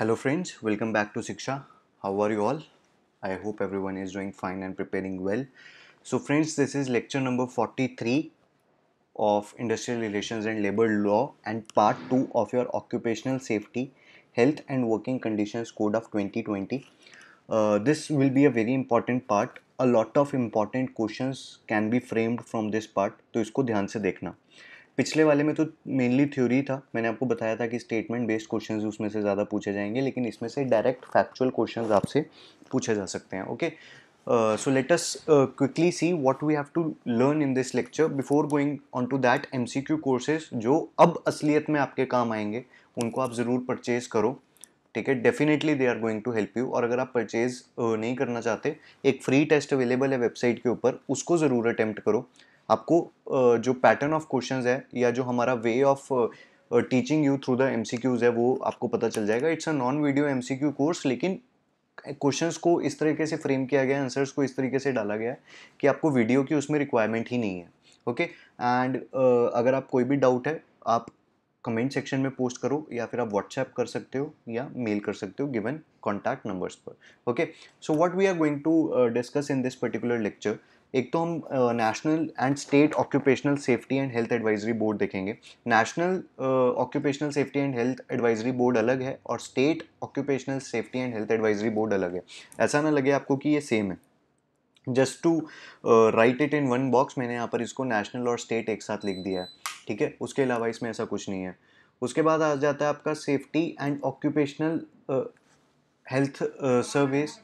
Hello friends welcome back to Shiksha how are you all I hope everyone is doing fine and preparing well so friends this is lecture number forty three of industrial relations and labour law and part two of your occupational safety health and working conditions code of twenty twenty this will be a very important part a lot of important question can be framed from this part तो इसको ध्यान से देखना पिछले वाले में तो mainly theory था मैंने आपको बताया था कि स्टेटमेंट बेस्ड क्वेश्चंस उसमें से ज़्यादा पूछे जाएंगे लेकिन इसमें से डायरेक्ट फैक्चुअल क्वेश्चंस आपसे पूछे जा सकते हैं okay so let us quickly see what we have to learn in this lecture before going on to that M courses जो अब असलियत में आपके काम आएंगे उनको आप ज़रूर परचेज़ करो ठीक है definitely they are going to help you और अगर आप परचेज़ uh, नहीं करना चाहते एक फ्री टेस्ट अवेलेबल है वेबसाइट के ऊपर उसको ज़रूर अटैम्प्ट करो आपको जो पैटर्न ऑफ क्वेश्चन है या जो हमारा way of teaching you through the M है वो आपको पता चल जाएगा it's a non video M course लेकिन क्वेश्चन को इस तरीके से फ्रेम किया गया है आंसर्स को इस तरीके से डाला गया है कि आपको वीडियो की उसमें रिक्वायरमेंट ही नहीं है ओके okay? एंड uh, अगर आप कोई भी डाउट है आप कमेंट सेक्शन में पोस्ट करो या फिर आप व्हाट्सएप कर सकते हो या मेल कर सकते हो गिवन कॉन्टैक्ट नंबर्स पर okay so what we are going to discuss in this particular lecture एक तो हम national and state occupational safety and health advisory board देखेंगे national occupational safety and health advisory board अलग है और state occupational safety and health advisory board अलग है ऐसा ना लगे आपको कि ये सेम है just to write it in one box मैंने यहाँ पर इसको नेशनल और स्टेट एक साथ लिख दिया है ठीक है उसके अलावा इसमें ऐसा कुछ नहीं है उसके बाद आ जाता है आपका safety and occupational health service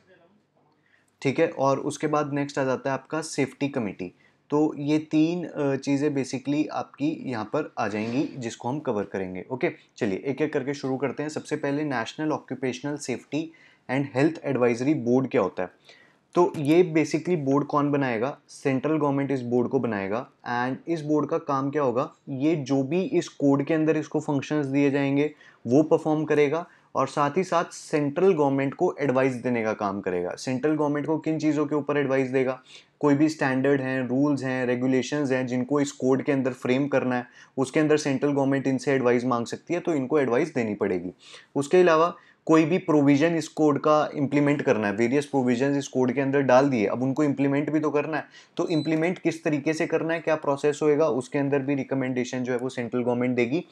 ठीक है और उसके बाद नेक्स्ट आ जाता है आपका सेफ्टी कमेटी तो ये तीन चीज़ें बेसिकली आपकी यहाँ पर आ जाएंगी जिसको हम कवर करेंगे ओके चलिए एक एक करके शुरू करते हैं सबसे पहले national occupational safety and health advisory board क्या होता है तो ये बेसिकली बोर्ड कौन बनाएगा सेंट्रल गवर्नमेंट इस बोर्ड को बनाएगा एंड इस बोर्ड का काम क्या होगा ये जो भी इस कोड के अंदर इसको फंक्शंस दिए जाएंगे वो परफॉर्म करेगा और साथ ही साथ सेंट्रल गवर्नमेंट को एडवाइस देने का काम करेगा सेंट्रल गवर्नमेंट को किन चीज़ों के ऊपर एडवाइस देगा कोई भी स्टैंडर्ड हैं रूल्स हैं रेगुलेशन हैं जिनको इस कोड के अंदर फ्रेम करना है उसके अंदर सेंट्रल गवर्नमेंट इनसे एडवाइस मांग सकती है तो इनको एडवाइस देनी पड़ेगी उसके अलावा कोई भी प्रोविजन इस कोड का इम्प्लीमेंट करना है वेरियस प्रोविजन इस कोड के अंदर डाल दिए अब उनको इम्प्लीमेंट भी तो करना है तो इम्प्लीमेंट किस तरीके से करना है क्या प्रोसेस होएगा उसके अंदर भी रिकमेंडेशन जो है वो सेंट्रल गवर्नमेंट देगी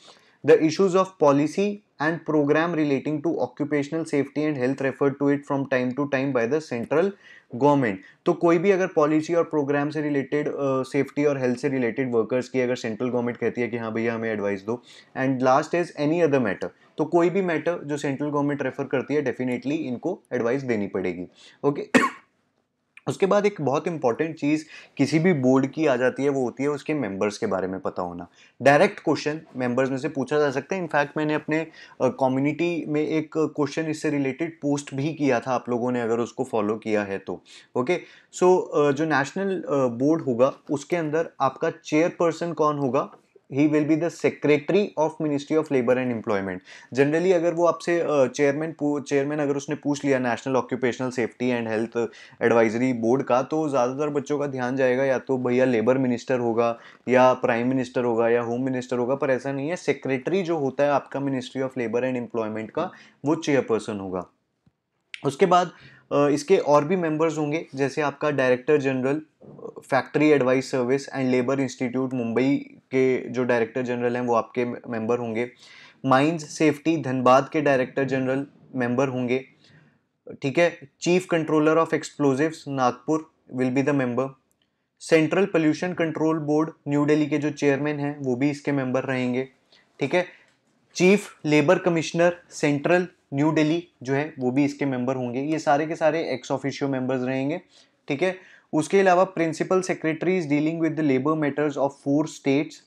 the issues of policy and program relating to occupational safety and health referred to it from time to time by the central government तो कोई भी अगर पॉलिसी और प्रोग्राम से रिलेटेड सेफ्टी uh, और हेल्थ से related workers की अगर सेंट्रल गवर्नमेंट कहती है कि हाँ भैया हमें एडवाइस दो and last is any other matter तो कोई भी मैटर जो सेंट्रल गवर्नमेंट रेफर करती है डेफिनेटली इनको एडवाइस देनी पड़ेगी ओके okay? उसके बाद एक बहुत इंपॉर्टेंट चीज़ किसी भी बोर्ड की आ जाती है वो होती है उसके मेंबर्स के बारे में पता होना डायरेक्ट क्वेश्चन मेंबर्स में से पूछा जा सकता है इनफैक्ट मैंने अपने कम्युनिटी uh, में एक क्वेश्चन uh, इससे रिलेटेड पोस्ट भी किया था आप लोगों ने अगर उसको फॉलो किया है तो okay okay? So so, uh, जो नेशनल बोर्ड होगा उसके अंदर आपका चेयरपर्सन कौन होगा he will be the secretary of ministry of labour and employment generally अगर वो आपसे चेयरमैन चेयरमैन अगर उसने पूछ लिया national occupational safety and health advisory board का तो ज़्यादातर बच्चों का ध्यान जाएगा या तो भैया लेबर मिनिस्टर होगा या प्राइम मिनिस्टर होगा या होम मिनिस्टर होगा पर ऐसा नहीं है सेक्रेटरी जो होता है आपका ministry of labour and employment का वो चेयरपर्सन होगा उसके बाद इसके और भी मेंबर्स होंगे जैसे आपका director general factory advice service and labour institute Mumbai के जो डायरेक्टर जनरल हैं वो आपके मेंबर होंगे माइंस सेफ्टी धनबाद के डायरेक्टर जनरल मेंबर होंगे ठीक है chief controller of explosives Nagpur will be the member central pollution control board new Delhi के जो चेयरमैन हैं वो भी इसके मेंबर रहेंगे ठीक है chief labour commissioner central new Delhi जो है वो भी इसके मेंबर होंगे ये सारे के सारे एक्स ऑफिशियो मेंबर्स रहेंगे ठीक है उसके अलावा principal secretaries dealing with the labour matters of four states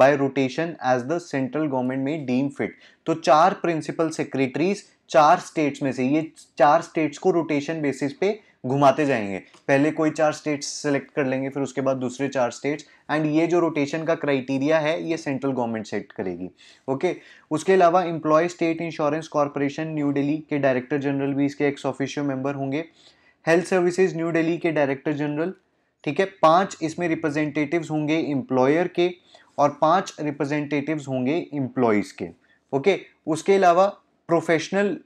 by rotation as the central government में डीम फिट तो चार प्रिंसिपल सेक्रेटरीज चार स्टेट्स में से ये चार स्टेट्स को रोटेशन बेसिस पे घुमाते जाएंगे पहले कोई चार स्टेट्स सेलेक्ट कर लेंगे फिर उसके बाद दूसरे चार स्टेट्स एंड ये जो रोटेशन का क्राइटेरिया है ये सेंट्रल गवर्नमेंट सेट करेगी ओके okay? उसके अलावा employ state insurance corporation new Delhi के डायरेक्टर जनरल भी इसके एक्स ऑफिशियल मेंबर होंगे हेल्थ सर्विसेज न्यू दिल्ली के डायरेक्टर जनरल ठीक है पांच इसमें रिप्रेजेंटेटिव्स होंगे एम्प्लॉयर के और पांच रिप्रेजेंटेटिव्स होंगे एम्प्लॉयज़ के ओके उसके अलावा प्रोफेशनल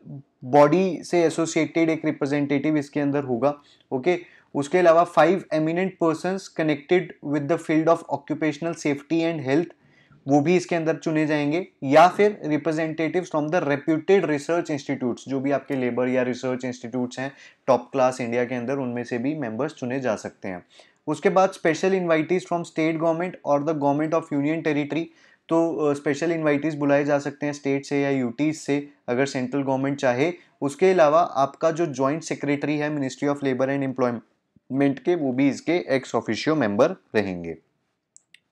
बॉडी से एसोसिएटेड एक रिप्रेजेंटेटिव इसके अंदर होगा ओके उसके अलावा five eminent persons connected with the field of occupational safety and health वो भी इसके अंदर चुने जाएंगे या फिर representative from the reputed research institutes जो भी आपके लेबर या रिसर्च इंस्टीट्यूट्स हैं टॉप क्लास इंडिया के अंदर उनमें से भी मेंबर्स चुने जा सकते हैं उसके बाद special invitees from state government और the government of union territory तो स्पेशल इन्वाइटीज़ बुलाए जा सकते हैं स्टेट से या यूटीज से अगर सेंट्रल गवर्नमेंट चाहे उसके अलावा आपका जो जॉइंट सेक्रेटरी है ministry of labour and employment के वो भी इसके एक्स ऑफिशियो मेंबर रहेंगे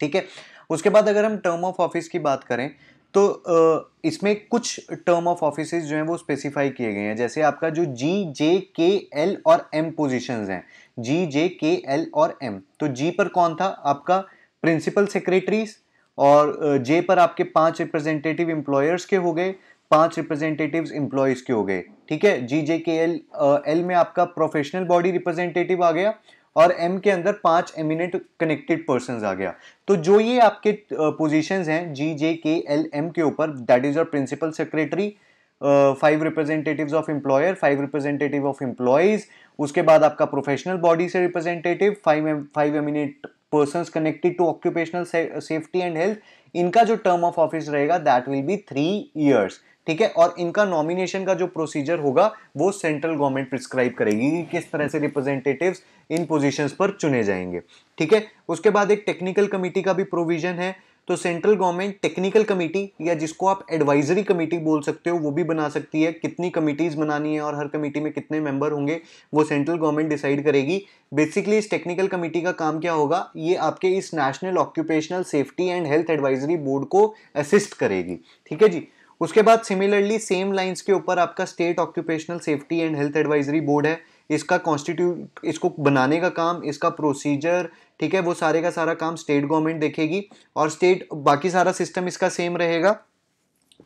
ठीक है उसके बाद अगर हम टर्म ऑफ ऑफिस की बात करें तो इसमें कुछ टर्म ऑफ ऑफिस जो हैं वो स्पेसिफाई किए गए हैं जैसे आपका जो जी जे के एल और एम पोजिशन हैं जी जे के एल और एम तो जी पर कौन था आपका प्रिंसिपल सेक्रेटरीज और जे पर आपके पांच रिप्रेजेंटेटिव एम्प्लॉयर्स के हो गए पांच रिप्रेजेंटेटिव्स एम्प्लॉयज़ के हो गए ठीक है जी जे के एल एल में आपका प्रोफेशनल बॉडी रिप्रेजेंटेटिव आ गया और एम के अंदर पांच एमिनेंट कनेक्टेड पर्सन आ गया तो जो ये आपके पोजिशन हैं जी जे के एल एम के ऊपर that is your principal secretary five representative of employer five representative of employees उसके बाद आपका प्रोफेशनल बॉडी से representative five five eminent person connected to occupational safety and health इनका जो टर्म ऑफ ऑफिस रहेगा that will be three years ठीक है और इनका नॉमिनेशन का जो प्रोसीजर होगा वो सेंट्रल गवर्नमेंट प्रिस्क्राइब करेगी कि किस तरह से रिप्रेजेंटेटिव्स इन पोजीशंस पर चुने जाएंगे ठीक है उसके बाद एक टेक्निकल कमेटी का भी प्रोविजन है तो सेंट्रल गवर्नमेंट टेक्निकल कमेटी या जिसको आप एडवाइजरी कमेटी बोल सकते हो वो भी बना सकती है कितनी कमेटीज़ बनानी है और हर कमेटी में कितने मेंबर होंगे वो सेंट्रल गवर्नमेंट डिसाइड करेगी बेसिकली इस टेक्निकल कमेटी का काम क्या होगा ये आपके इस national occupational safety and health advisory board को असिस्ट करेगी ठीक है जी उसके बाद सिमिलरली सेम लाइंस के ऊपर आपका state occupational safety and health advisory board है इसका कॉन्स्टिट्यूट इसको बनाने का काम इसका प्रोसीजर ठीक है वो सारे का सारा काम स्टेट गवर्नमेंट देखेगी और स्टेट बाकी सारा सिस्टम इसका सेम रहेगा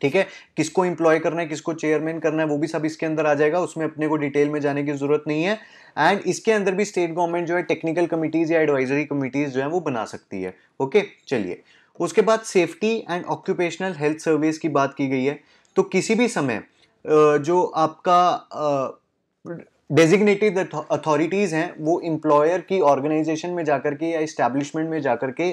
ठीक है किसको इम्प्लॉय करना है किसको चेयरमैन करना है वो भी सब इसके अंदर आ जाएगा उसमें अपने को डिटेल में जाने की जरूरत नहीं है एंड इसके अंदर भी स्टेट गवर्नमेंट जो है टेक्निकल कमिटीज़ या एडवाइजरी कमिटीज़ जो है वो बना सकती है ओके चलिए उसके बाद safety and occupational health service की बात की गई है तो किसी भी समय जो आपका डेजिग्नेटेड अथॉरिटीज़ हैं वो एम्प्लॉयर की ऑर्गेनाइजेशन में जाकर के या इस्टेब्लिशमेंट में जाकर के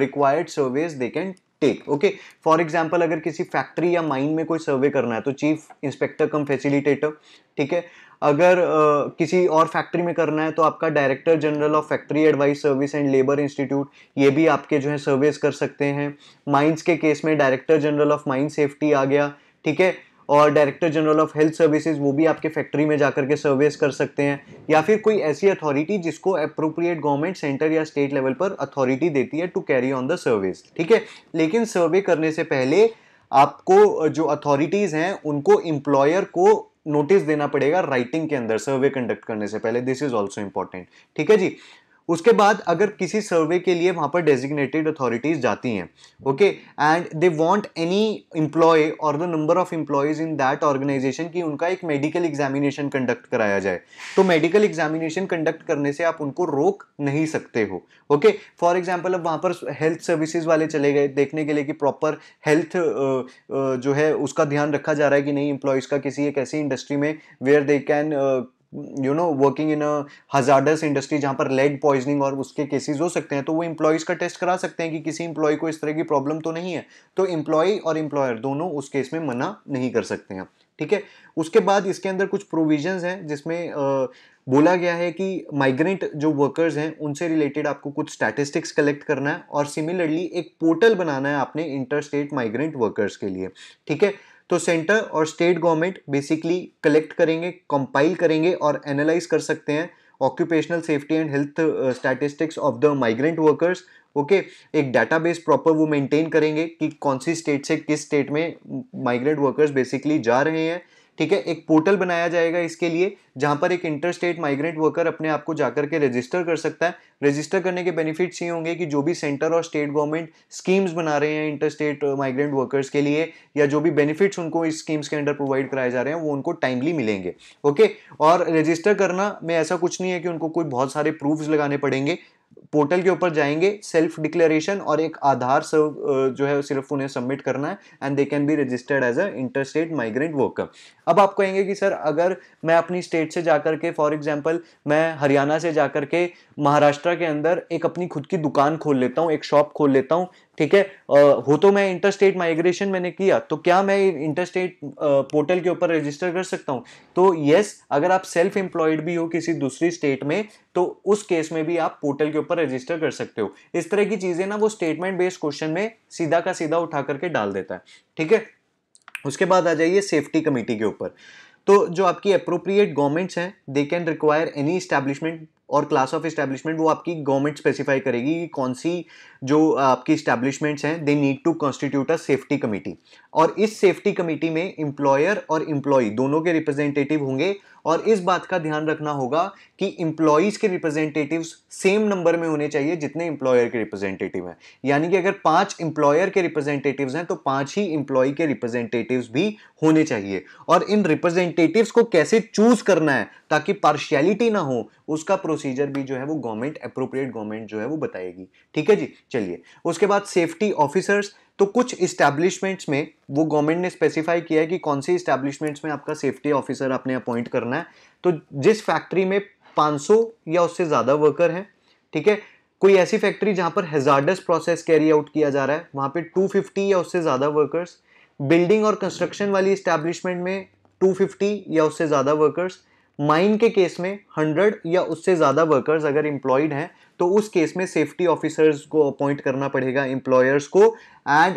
रिक्वायर्ड सर्विस दे can take okay for example अगर किसी फैक्ट्री या माइन में कोई सर्वे करना है तो चीफ इंस्पेक्टर कम फैसिलिटेटर ठीक है अगर uh, किसी और फैक्ट्री में करना है तो आपका director general of factory advice service and labour institute ये भी आपके जो है सर्वेस कर सकते हैं माइंस के केस में director general of mine safety आ गया ठीक है और director general of health services वो भी आपके फैक्ट्री में जाकर के सर्वेस कर सकते हैं या फिर कोई ऐसी अथॉरिटी जिसको अप्रोप्रिएट गवर्नमेंट सेंटर या स्टेट लेवल पर अथॉरिटी देती है to carry on the service ठीक है लेकिन सर्वे करने से पहले आपको जो अथॉरिटीज़ हैं उनको एम्प्लॉयर को नोटिस देना पड़ेगा राइटिंग के अंदर सर्वे कंडक्ट करने से पहले दिस इज ऑल्सो इंपॉर्टेंट ठीक है जी उसके बाद अगर किसी सर्वे के लिए वहाँ पर डेजिग्नेटेड अथॉरिटीज़ जाती हैं okay and they want any employ और the number of employees in that organisation की उनका एक मेडिकल एग्जामिनेशन कंडक्ट कराया जाए तो मेडिकल एग्जामिनेशन कंडक्ट करने से आप उनको रोक नहीं सकते हो ओके फॉर एग्जाम्पल अब वहाँ पर हेल्थ सर्विसेज वाले चले गए देखने के लिए कि प्रॉपर हेल्थ जो है उसका ध्यान रखा जा रहा है कि नहीं एम्प्लॉयज़ का किसी एक ऐसी इंडस्ट्री में where they can you know working in hazardous industry जहाँ पर लेड पॉइजनिंग और उसके केसेस हो सकते हैं तो वो एम्प्लॉयज़ का टेस्ट करा सकते हैं कि किसी एम्प्लॉय को इस तरह की प्रॉब्लम तो नहीं है तो एम्प्लॉय और एम्प्लॉयर दोनों उस केस में मना नहीं कर सकते हैं ठीक है उसके बाद इसके अंदर कुछ प्रोविजंस हैं जिसमें आ, बोला गया है कि माइग्रेंट जो वर्कर्स हैं उनसे रिलेटेड आपको कुछ स्टैटिस्टिक्स कलेक्ट करना है और सिमिलरली एक पोर्टल बनाना है आपने इंटर स्टेट माइग्रेंट वर्कर्स के लिए ठीक है तो सेंटर और स्टेट गवर्नमेंट बेसिकली कलेक्ट करेंगे कंपाइल करेंगे और एनालाइज कर सकते हैं occupational safety and health statistics of the migrant workers okay एक डाटाबेस प्रॉपर वो मेंटेन करेंगे कि कौन सी स्टेट से किस स्टेट में माइग्रेंट वर्कर्स बेसिकली जा रहे हैं ठीक है एक पोर्टल बनाया जाएगा इसके लिए जहां पर एक इंटर स्टेट माइग्रेंट वर्कर अपने आप को जाकर के रजिस्टर कर सकता है रजिस्टर करने के बेनिफिट्स ये होंगे कि जो भी सेंटर और स्टेट गवर्नमेंट स्कीम्स बना रहे हैं इंटर स्टेट माइग्रेंट वर्कर्स के लिए या जो भी बेनिफिट्स उनको इस स्कीम्स के अंडर प्रोवाइड कराए जा रहे हैं वो उनको टाइमली मिलेंगे ओके और रजिस्टर करना में ऐसा कुछ नहीं है कि उनको कोई बहुत सारे प्रूफ्स लगाने पड़ेंगे पोर्टल के ऊपर जाएंगे सेल्फ डिक्लेरेशन और एक आधार सर्व जो है सिर्फ उन्हें सबमिट करना है and they can be registered as a interstate migrant worker अब आप कहेंगे कि सर अगर मैं अपनी स्टेट से जाकर के फॉर एग्जाम्पल मैं हरियाणा से जाकर के महाराष्ट्र के अंदर एक अपनी खुद की दुकान खोल लेता हूँ एक शॉप खोल लेता हूँ ठीक है हो तो मैं इंटरस्टेट माइग्रेशन मैंने किया तो क्या मैं इंटरस्टेट पोर्टल के ऊपर रजिस्टर कर सकता हूँ तो यस अगर आप सेल्फ एम्प्लॉयड भी हो किसी दूसरी स्टेट में तो उस केस में भी आप पोर्टल के ऊपर रजिस्टर कर सकते हो इस तरह की चीज़ें ना वो स्टेटमेंट बेस्ड क्वेश्चन में सीधा का सीधा उठा करके डाल देता है ठीक है उसके बाद आ जाइए सेफ्टी कमेटी के ऊपर तो जो आपकी अप्रोप्रिएट गवर्नमेंट्स हैं they can require any establishment और क्लास ऑफ इस्टेब्लिशमेंट वो आपकी गवर्नमेंट स्पेसिफाई करेगी कि कौन सी जो आपकी इस्टेब्लिशमेंट्स हैं they need to constitute a safety committee और इस सेफ्टी कमेटी में इम्प्लॉयर और एम्प्लॉय दोनों के रिप्रेजेंटेटिव होंगे और इस बात का ध्यान रखना होगा कि इम्प्लॉयज़ के रिप्रेजेंटेटिव सेम नंबर में होने चाहिए जितने इम्प्लॉयर के रिप्रेजेंटेटिव हैं यानी कि अगर पांच एम्प्लॉयर के रिप्रेजेंटेटिव हैं तो पांच ही इम्प्लॉय के रिप्रेजेंटेटिव भी होने चाहिए और इन रिप्रेजेंटेटिव को कैसे चूज करना है ताकि पार्शियलिटी ना हो उसका प्रोसीजर भी जो है वो गवर्नमेंट अप्रोप्रिएट गवर्नमेंट जो है वो बताएगी ठीक है जी चलिए उसके बाद सेफ्टी ऑफिसर्स तो कुछ इस्टेब्लिशमेंट्स में वो गवर्नमेंट ने स्पेसिफाई किया है कि कौन सी इस्टेब्लिशमेंट्स में आपका सेफ्टी ऑफिसर आपने अपॉइंट करना है तो जिस फैक्ट्री में 500 या उससे ज़्यादा वर्कर हैं ठीक है कोई ऐसी फैक्ट्री जहाँ पर हेजार्डस प्रोसेस कैरी आउट किया जा रहा है वहाँ पे 250 या उससे ज़्यादा वर्कर्स बिल्डिंग और कंस्ट्रक्शन वाली इस्टेब्लिशमेंट में 250 या उससे ज़्यादा वर्कर्स माइन के केस में हंड्रेड या उससे ज़्यादा वर्कर्स अगर एम्प्लॉयड हैं तो उस केस में सेफ्टी ऑफिसर्स को अपॉइंट करना पड़ेगा एम्प्लॉयर्स को एंड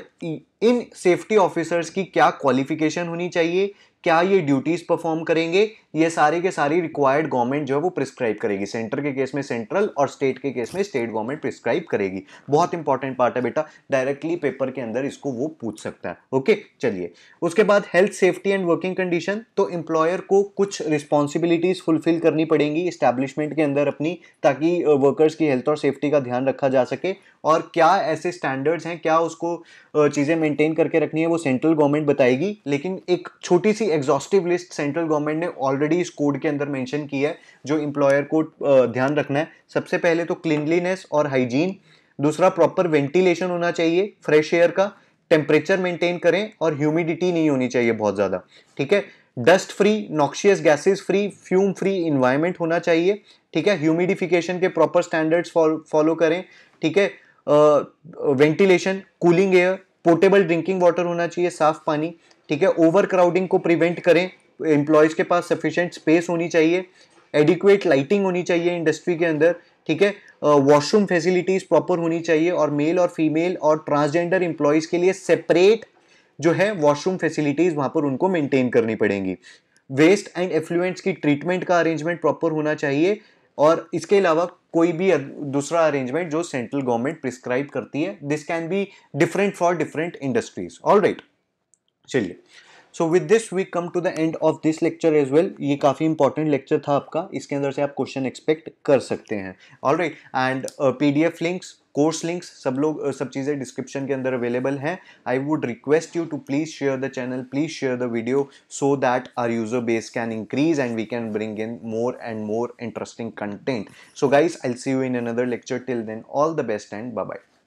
इन सेफ्टी ऑफिसर्स की क्या क्वालिफिकेशन होनी चाहिए क्या ये ड्यूटीज़ परफॉर्म करेंगे ये सारे के सारी रिक्वायर्ड गवर्नमेंट जो है वो प्रिस्क्राइब करेगी सेंटर के केस में सेंट्रल और स्टेट के केस में स्टेट गवर्नमेंट प्रिस्क्राइब करेगी बहुत इंपॉर्टेंट पार्ट है बेटा डायरेक्टली पेपर के अंदर इसको वो पूछ सकता है ओके चलिए उसके बाद health safety and working condition तो एम्प्लॉयर को कुछ रिस्पॉन्सिबिलिटीज़ फुलफिल करनी पड़ेंगी इस्टेब्लिशमेंट के अंदर अपनी ताकि वर्कर्स की हेल्थ और सेफ्टी का ध्यान रखा जा सके और क्या ऐसे स्टैंडर्ड्स हैं क्या उसको चीज़ें मेंटेन करके रखनी है वो सेंट्रल गवर्नमेंट बताएगी लेकिन एक छोटी सी एग्जॉस्टिव लिस्ट सेंट्रल गवर्नमेंट ने ऑलरेडी इस कोड के अंदर मेंशन की है जो इम्प्लॉयर को ध्यान रखना है सबसे पहले तो क्लिनलीनेस और हाइजीन दूसरा प्रॉपर वेंटिलेशन होना चाहिए फ्रेश एयर का टेम्परेचर मेंटेन करें और ह्यूमिडिटी नहीं होनी चाहिए बहुत ज़्यादा ठीक है dust free noxious gases free fume free environment होना चाहिए ठीक है ह्यूमिडिफिकेशन के प्रॉपर स्टैंडर्ड्स फॉलो करें ठीक है ventilation cooling air portable drinking water होना चाहिए साफ पानी ठीक है ओवर क्राउडिंग को प्रिवेंट करें एम्प्लॉयज़ के पास सफिशेंट स्पेस होनी चाहिए एडिक्वेट लाइटिंग होनी चाहिए इंडस्ट्री के अंदर ठीक है वॉशरूम फैसिलिटीज़ प्रॉपर होनी चाहिए और मेल और फीमेल और ट्रांसजेंडर एम्प्लॉयज़ के लिए सेपरेट जो है वॉशरूम फैसिलिटीज़ वहाँ पर उनको मेंटेन करनी पड़ेंगी वेस्ट एंड एफ्लुएंट्स की ट्रीटमेंट का अरेंजमेंट प्रॉपर होना चाहिए और इसके अलावा कोई भी दूसरा अरेंजमेंट जो सेंट्रल गवर्नमेंट प्रिस्क्राइब करती है this can be different for different industries all right चलिए so with this we come to the end of this lecture as well ये काफ़ी इंपॉर्टेंट लेक्चर था आपका इसके अंदर से आप क्वेश्चन एक्सपेक्ट कर सकते हैं all right and P D F links course links सब लोग uh, सब चीज़ें डिस्क्रिप्शन के अंदर अवेलेबल हैं I would request you to please share the channel please share the video so that our user base can increase and we can bring in more and more interesting content so guys I see you in another lecture till then all the best and bye bye